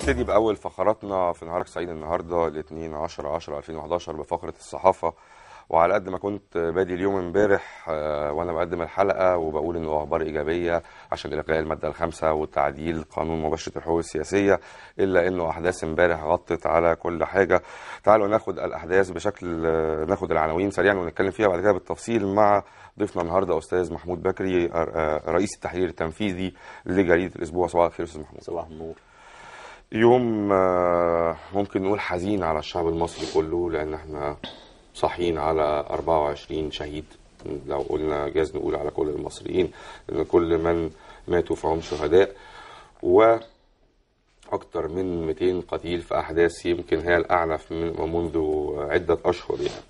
نبتدي باول فقراتنا في نهارك سعيد النهارده الاثنين 10 10 2011 بفقره الصحافه وعلى قد ما كنت بادي اليوم امبارح آه، وانا بقدم الحلقه وبقول انه اخبار ايجابيه عشان الغاء الماده الخامسه وتعديل قانون مباشره الحقوق السياسيه الا انه احداث امبارح غطت على كل حاجه تعالوا ناخد الاحداث بشكل آه، ناخد العناوين سريعا ونتكلم فيها بعد كده بالتفصيل مع ضيفنا النهارده استاذ محمود بكري آه، رئيس التحرير التنفيذي لجريده الاسبوع صباح الخير استاذ محمود صباح النور يوم آه، ممكن نقول حزين على الشعب المصري كله لان احنا صاحيين على 24 شهيد لو قلنا جاز نقول على كل المصريين ان كل من ماتوا فهم شهداء و اكتر من 200 قتيل في احداث يمكن هي الاعنف منذ عده اشهر يعني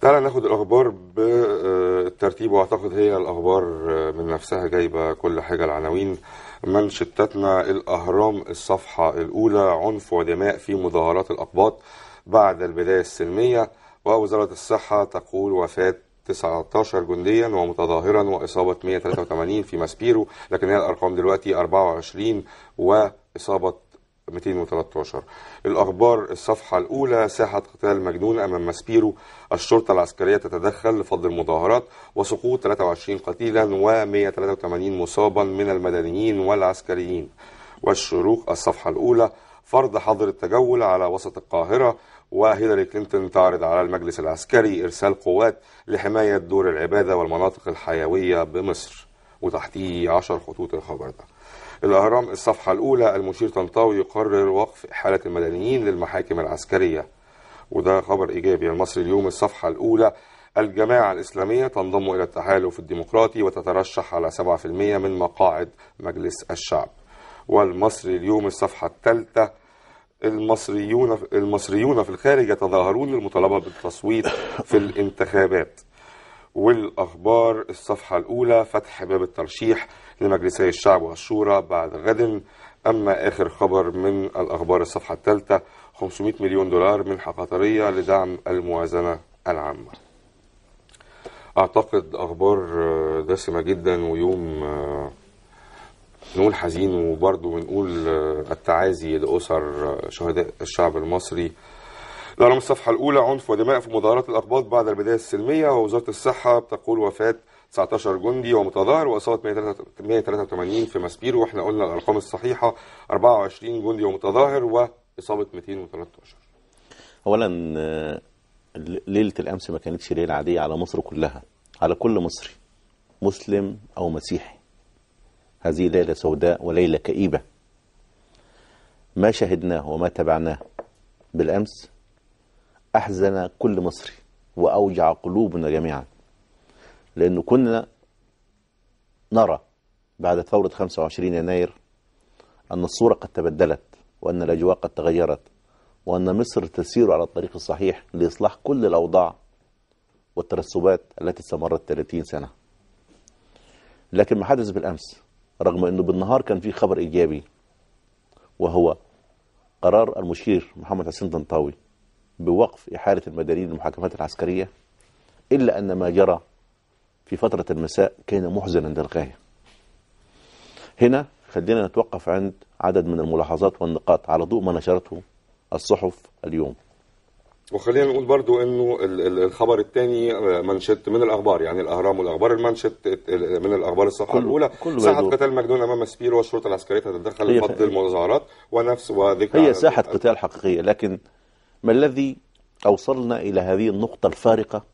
تعالى ناخد الأخبار بالترتيب وأعتقد هي الأخبار من نفسها جايبة كل حاجة العناوين من شتتنا الأهرام الصفحة الأولى عنف ودماء في مظاهرات الأقباط بعد البداية السلمية ووزارة الصحة تقول وفاة 19 جنديا ومتظاهرا وإصابة 183 في ماسبيرو لكن هي الأرقام دلوقتي 24 وإصابة 213 الأخبار الصفحة الأولى ساحة قتال مجنون أمام ماسبيرو الشرطة العسكرية تتدخل لفض المظاهرات وسقوط 23 قتيلا و183 مصابا من المدنيين والعسكريين والشروق الصفحة الأولى فرض حظر التجول على وسط القاهرة وهيلاري كلينتون تعرض على المجلس العسكري إرسال قوات لحماية دور العبادة والمناطق الحيوية بمصر وتحتيه عشر خطوط الخبر ده الأهرام الصفحة الأولى المشير طنطاوي يقرر وقف حالة المدنيين للمحاكم العسكرية وده خبر إيجابي المصري اليوم الصفحة الأولى الجماعة الإسلامية تنضم إلى التحالف الديمقراطي وتترشح على 7% من مقاعد مجلس الشعب والمصري اليوم الصفحة الثالثة المصريون المصريون في الخارج يتظاهرون للمطالبة بالتصويت في الانتخابات والأخبار الصفحة الأولى فتح باب الترشيح لمجلسي الشعب والشورى بعد غد أما آخر خبر من الأخبار الصفحة الثالثة 500 مليون دولار منحة قطرية لدعم الموازنة العامة أعتقد أخبار دسمة جدا ويوم آه، نقول حزين وبرضه بنقول آه، التعازي لأسر شهداء الشعب المصري نعلم الصفحة الأولى عنف ودماء في مظاهرات الأقباط بعد البداية السلمية ووزارة الصحة بتقول وفاة 19 جندي ومتظاهر وإصابة 183 في ماسبيرو وإحنا قلنا الأرقام الصحيحة 24 جندي ومتظاهر وإصابة 213 أولا ليلة الأمس ما كانتش ليلة عادية على مصر كلها على كل مصري مسلم أو مسيحي هذه ليلة سوداء وليلة كئيبة ما شهدناه وما تبعناه بالأمس أحزن كل مصري وأوجع قلوبنا جميعا لأنه كنا نرى بعد ثورة 25 يناير أن الصورة قد تبدلت وأن الأجواء قد تغيرت وأن مصر تسير على الطريق الصحيح لإصلاح كل الأوضاع والترسبات التي استمرت 30 سنة لكن ما حدث بالأمس رغم أنه بالنهار كان في خبر إيجابي وهو قرار المشير محمد حسين طنطاوي بوقف إحالة المدنيين للمحاكمات العسكرية إلا أن ما جرى في فترة المساء كان محزنا للغاية هنا خلينا نتوقف عند عدد من الملاحظات والنقاط على ضوء ما نشرته الصحف اليوم وخلينا نقول برضو انه الخبر الثاني آه، منشط من الاخبار يعني الاهرام والاخبار المنشط من الاخبار الصفحه كل الاولى كل ساحه بيدور. قتال مجنون امام سبيرو والشرطه العسكريه تتدخل لفض المظاهرات ونفس وذكر هي ساحه قتال حقيقيه لكن ما الذي أوصلنا إلى هذه النقطة الفارقة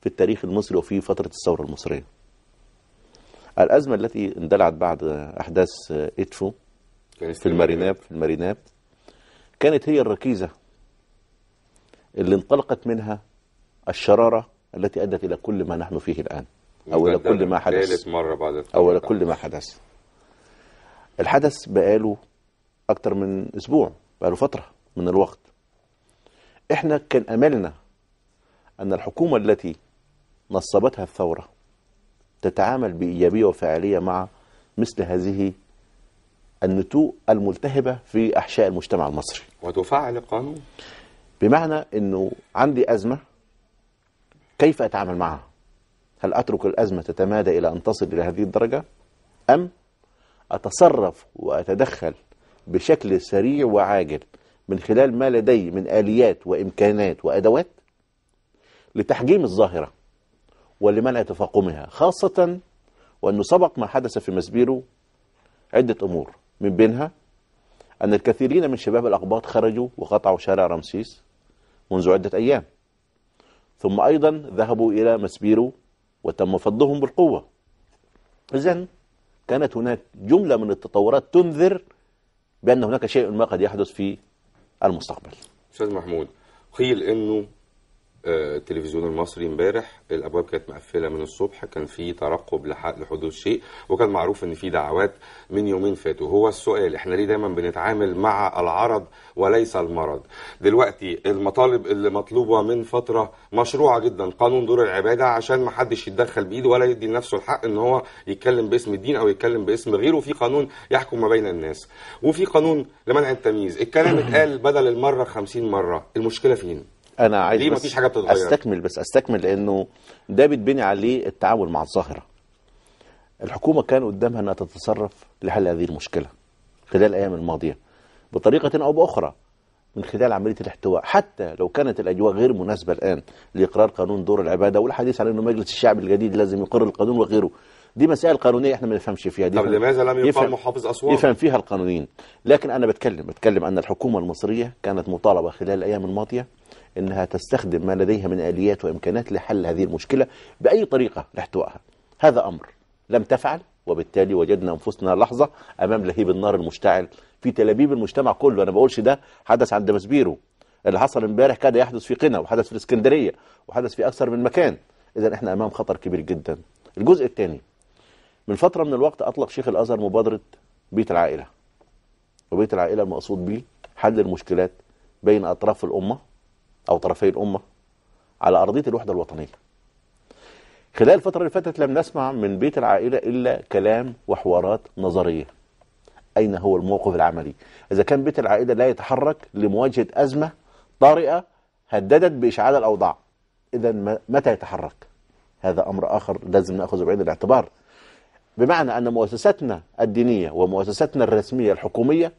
في التاريخ المصري وفي فترة الثورة المصرية الأزمة التي اندلعت بعد أحداث إدفو في المريناب في المريناب كانت هي الركيزة اللي انطلقت منها الشرارة التي أدت إلى كل ما نحن فيه الآن أو إلى كل ما حدث مرة بعد أو إلى كل ما حدث الحدث بقاله أكتر من أسبوع بقاله فترة من الوقت احنا كان املنا ان الحكومة التي نصبتها الثورة تتعامل بإيجابية وفعالية مع مثل هذه النتوء الملتهبة في أحشاء المجتمع المصري وتفعل القانون بمعنى أنه عندي أزمة كيف أتعامل معها هل أترك الأزمة تتمادى إلى أن تصل إلى هذه الدرجة أم أتصرف وأتدخل بشكل سريع وعاجل من خلال ما لديه من آليات وإمكانات وأدوات لتحجيم الظاهرة ولمنع تفاقمها خاصة وأنه سبق ما حدث في مسبيرو عدة أمور من بينها أن الكثيرين من شباب الأقباط خرجوا وقطعوا شارع رمسيس منذ عدة أيام ثم أيضا ذهبوا إلى مسبيرو وتم فضهم بالقوة إذن كانت هناك جملة من التطورات تنذر بأن هناك شيء ما قد يحدث في المستقبل استاذ محمود خيل انه التلفزيون آه، المصري امبارح الابواب كانت مقفله من الصبح كان في ترقب لحدوث شيء وكان معروف ان في دعوات من يومين فاتوا هو السؤال احنا ليه دايما بنتعامل مع العرض وليس المرض دلوقتي المطالب اللي مطلوبه من فتره مشروعه جدا قانون دور العباده عشان ما حدش يتدخل بايده ولا يدي لنفسه الحق ان هو يتكلم باسم الدين او يتكلم باسم غيره في قانون يحكم ما بين الناس وفي قانون لمنع التمييز الكلام اتقال بدل المره 50 مره المشكله فين انا عايز ليه مفيش حاجه بتتغير استكمل بس استكمل لانه ده بيتبني عليه التعامل مع الظاهره الحكومه كان قدامها انها تتصرف لحل هذه المشكله خلال الايام الماضيه بطريقه او باخرى من خلال عمليه الاحتواء حتى لو كانت الاجواء غير مناسبه الان لاقرار قانون دور العباده والحديث عن انه مجلس الشعب الجديد لازم يقر القانون وغيره دي مسائل قانونيه احنا ما نفهمش فيها دي طب لماذا لم يقال محافظ اسوان يفهم فيها القانونيين لكن انا بتكلم بتكلم ان الحكومه المصريه كانت مطالبه خلال الايام الماضيه انها تستخدم ما لديها من اليات وامكانات لحل هذه المشكله باي طريقه لاحتوائها هذا امر لم تفعل وبالتالي وجدنا انفسنا لحظه امام لهيب النار المشتعل في تلابيب المجتمع كله انا بقولش ده حدث عند مسبيرو اللي حصل امبارح كاد يحدث في قنا وحدث في الاسكندريه وحدث في اكثر من مكان اذا احنا امام خطر كبير جدا الجزء الثاني من فترة من الوقت أطلق شيخ الأزهر مبادرة بيت العائلة وبيت العائلة المقصود به حل المشكلات بين أطراف الأمة أو طرفي الأمة على أرضية الوحدة الوطنية خلال الفترة اللي فاتت لم نسمع من بيت العائلة إلا كلام وحوارات نظرية أين هو الموقف العملي إذا كان بيت العائلة لا يتحرك لمواجهة أزمة طارئة هددت بإشعال الأوضاع إذا متى يتحرك هذا أمر آخر لازم نأخذه بعين الاعتبار بمعنى أن مؤسستنا الدينية ومؤسستنا الرسمية الحكومية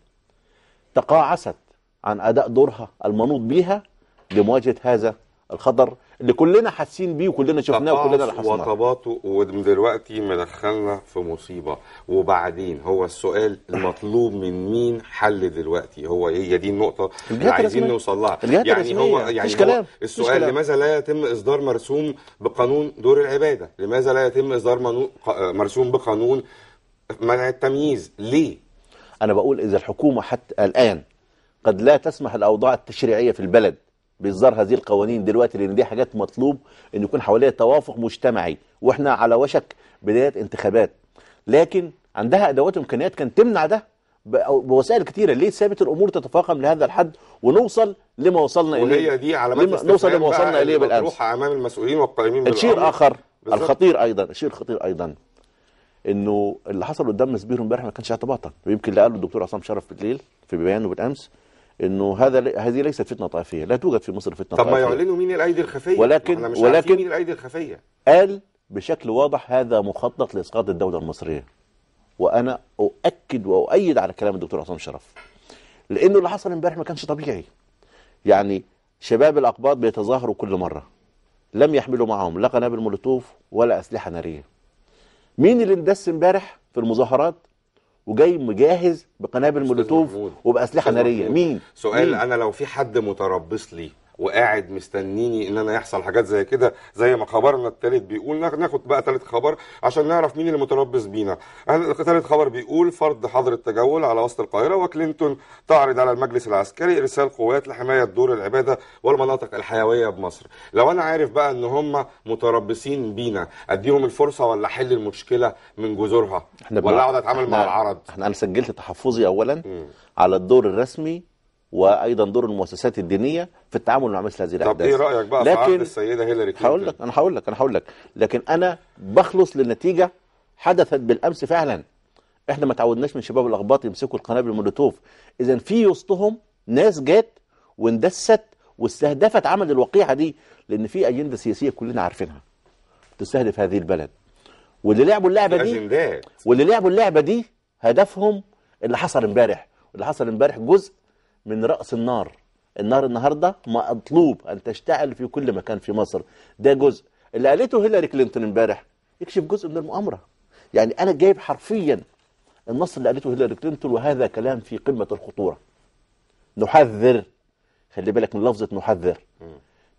تقاعست عن أداء دورها المنوط بها لمواجهة هذا الخطر اللي كلنا حاسين بيه وكلنا شفناه وكلنا لاحظناه وتباطؤ ودلوقتي مدخلنا في مصيبه وبعدين هو السؤال المطلوب من مين حل دلوقتي هو هي دي النقطه اللي عايزين نوصل لها يعني, يعني هو يعني هو السؤال لماذا لا يتم اصدار مرسوم بقانون دور العباده لماذا لا يتم اصدار مرسوم بقانون منع التمييز ليه انا بقول اذا الحكومه حتى الان قد لا تسمح الاوضاع التشريعيه في البلد بإصدار هذه القوانين دلوقتي لأن دي حاجات مطلوب أن يكون حواليها توافق مجتمعي وإحنا على وشك بداية انتخابات لكن عندها أدوات وإمكانيات كانت تمنع ده بوسائل كتيرة ليه سابت الأمور تتفاقم لهذا الحد ونوصل لما وصلنا إليه وهي دي علامات لما نوصل لما وصلنا إليه بالأمس تروح أمام المسؤولين والقائمين الشيء آخر بالزبط. الخطير أيضا الشيء الخطير أيضا انه اللي حصل قدام سبيرو امبارح ما كانش اعتباطا ويمكن اللي قاله الدكتور عصام شرف بالليل في بيانه بالامس انه هذا هذه ليست فتنه طائفيه لا توجد في مصر فتنه طب طائفيه طب ما يعلنوا مين الايدي الخفيه ولكن مش ولكن مين الايدي الخفيه قال بشكل واضح هذا مخطط لاسقاط الدوله المصريه وانا اؤكد واؤيد على كلام الدكتور عصام شرف لانه اللي حصل امبارح ما كانش طبيعي يعني شباب الاقباط بيتظاهروا كل مره لم يحملوا معهم لا قنابل مولوتوف ولا اسلحه ناريه مين اللي اندس امبارح في المظاهرات وجاي مجهز بقنابل مولوتوف وباسلحه ناريه مين سؤال مين؟ انا لو في حد متربص لي وقاعد مستنيني ان انا يحصل حاجات زي كده زي ما خبرنا الثالث بيقول ناخد بقى ثالث خبر عشان نعرف مين اللي متربص بينا ثالث خبر بيقول فرض حظر التجول على وسط القاهره وكلينتون تعرض على المجلس العسكري ارسال قوات لحمايه دور العباده والمناطق الحيويه بمصر لو انا عارف بقى ان هم متربصين بينا اديهم الفرصه ولا احل المشكله من جذورها ولا اقعد اتعامل مع العرض احنا انا سجلت تحفظي اولا م. على الدور الرسمي وايضا دور المؤسسات الدينيه في التعامل مع مثل هذه الاحداث طب ايه رايك بقى لكن في عهد السيده هيلاري كلينتون هقول لك انا هقول لك انا هقول لك لكن انا بخلص للنتيجه حدثت بالامس فعلا احنا ما تعودناش من شباب الاخباط يمسكوا القنابل المولوتوف اذا في وسطهم ناس جت واندست واستهدفت عمل الوقيعه دي لان في اجنده سياسيه كلنا عارفينها تستهدف هذه البلد واللي لعبوا اللعبه دي واللي لعبوا اللعبه دي هدفهم اللي حصل امبارح اللي حصل امبارح جزء من رأس النار النار النهاردة مطلوب أن تشتعل في كل مكان في مصر ده جزء اللي قالته هيلاري كلينتون امبارح يكشف جزء من المؤامرة يعني أنا جايب حرفيا النص اللي قالته هيلاري كلينتون وهذا كلام في قمة الخطورة نحذر خلي بالك من لفظة نحذر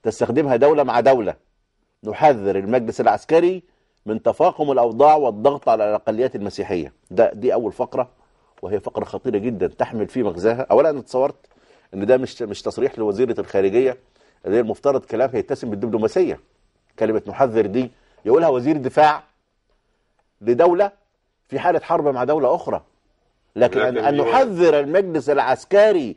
تستخدمها دولة مع دولة نحذر المجلس العسكري من تفاقم الأوضاع والضغط على الأقليات المسيحية ده دي أول فقرة وهي فقره خطيره جدا تحمل في مغزاها اولا انا اتصورت ان ده مش مش تصريح لوزيره الخارجيه اللي المفترض كلامها يتسم بالدبلوماسيه كلمه نحذر دي يقولها وزير دفاع لدوله في حاله حرب مع دوله اخرى لكن ان, أن نحذر المجلس العسكري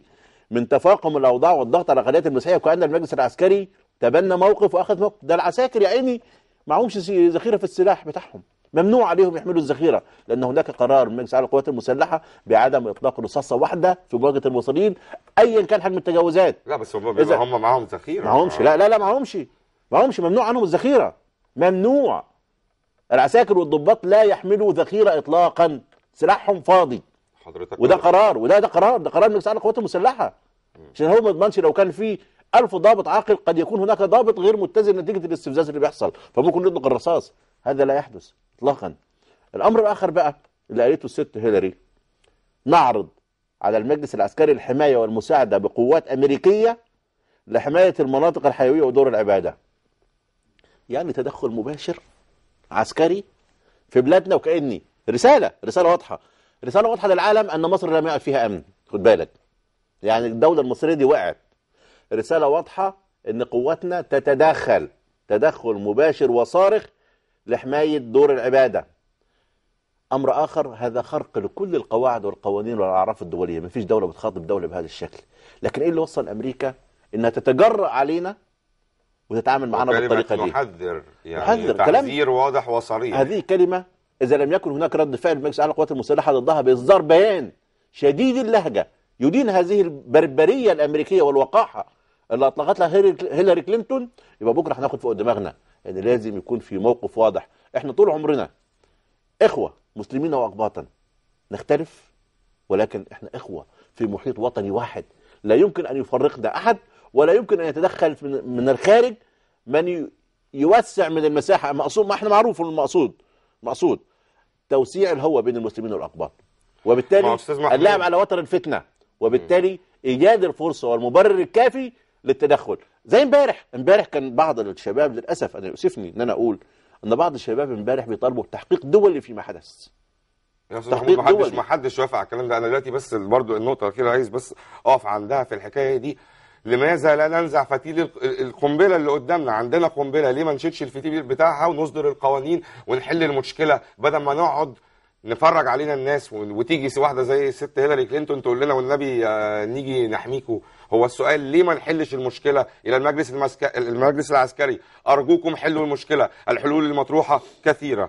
من تفاقم الاوضاع والضغط على القناه المسيحيه وكان المجلس العسكري تبنى موقف واخذ موقف ده العساكر يا عيني معهمش ذخيره في السلاح بتاعهم ممنوع عليهم يحملوا الذخيره لان هناك قرار من مجلس اعلى القوات المسلحه بعدم اطلاق رصاصه واحده في مواجهه المواصلين ايا كان حجم التجاوزات لا بس هم هم معاهم ذخيره معاهمش لا لا لا معاهمش معاهمش ممنوع عنهم الذخيره ممنوع العساكر والضباط لا يحملوا ذخيره اطلاقا سلاحهم فاضي حضرتك وده قرار وده ده قرار ده قرار من مجلس اعلى القوات المسلحه عشان هو ما يضمنش لو كان في ألف ضابط عاقل قد يكون هناك ضابط غير متزن نتيجه الاستفزاز اللي بيحصل فممكن يطلق الرصاص هذا لا يحدث اطلاقا الامر الاخر بقى اللي قالته الست هيلاري نعرض على المجلس العسكري الحمايه والمساعده بقوات امريكيه لحمايه المناطق الحيويه ودور العباده يعني تدخل مباشر عسكري في بلادنا وكاني رساله رساله واضحه رساله واضحه للعالم ان مصر لم يعد فيها امن خد بالك يعني الدوله المصريه دي وقعت رساله واضحه ان قواتنا تتدخل تدخل مباشر وصارخ لحماية دور العبادة أمر آخر هذا خرق لكل القواعد والقوانين والأعراف الدولية ما فيش دولة بتخاطب دولة بهذا الشكل لكن إيه اللي وصل أمريكا إنها تتجرأ علينا وتتعامل معنا بالطريقة دي محذر يعني محذر تحذير واضح وصريح هذه كلمة إذا لم يكن هناك رد فعل مجلس أعلى القوات المسلحة ضدها بإصدار بيان شديد اللهجة يدين هذه البربرية الأمريكية والوقاحة اللي أطلقتها هيلاري كلينتون يبقى بكرة هناخد فوق دماغنا يعني لازم يكون في موقف واضح احنا طول عمرنا اخوه مسلمين واقباطا نختلف ولكن احنا اخوه في محيط وطني واحد لا يمكن ان يفرقنا احد ولا يمكن ان يتدخل من الخارج من يوسع من المساحه المقصود ما احنا معروف المقصود مقصود توسيع الهوى بين المسلمين والاقباط وبالتالي اللعب على وتر الفتنه وبالتالي ايجاد الفرصه والمبرر الكافي للتدخل زي امبارح امبارح كان بعض الشباب للاسف انا يؤسفني ان انا اقول ان بعض الشباب امبارح بيطالبوا بتحقيق دولي فيما حدث تحقيق حدش ما حدش وافق على الكلام ده انا دلوقتي بس برضو النقطه الاخيره عايز بس اقف عندها في الحكايه دي لماذا لا ننزع فتيل القنبله اللي قدامنا عندنا قنبله ليه ما نشيلش الفتيل بتاعها ونصدر القوانين ونحل المشكله بدل ما نقعد نفرج علينا الناس وتيجي واحده زي الست هيلاري كلينتون تقول لنا والنبي آه، نيجي نحميكم هو السؤال ليه ما نحلش المشكله الى المجلس المسك... المجلس العسكري ارجوكم حلوا المشكله الحلول المطروحه كثيره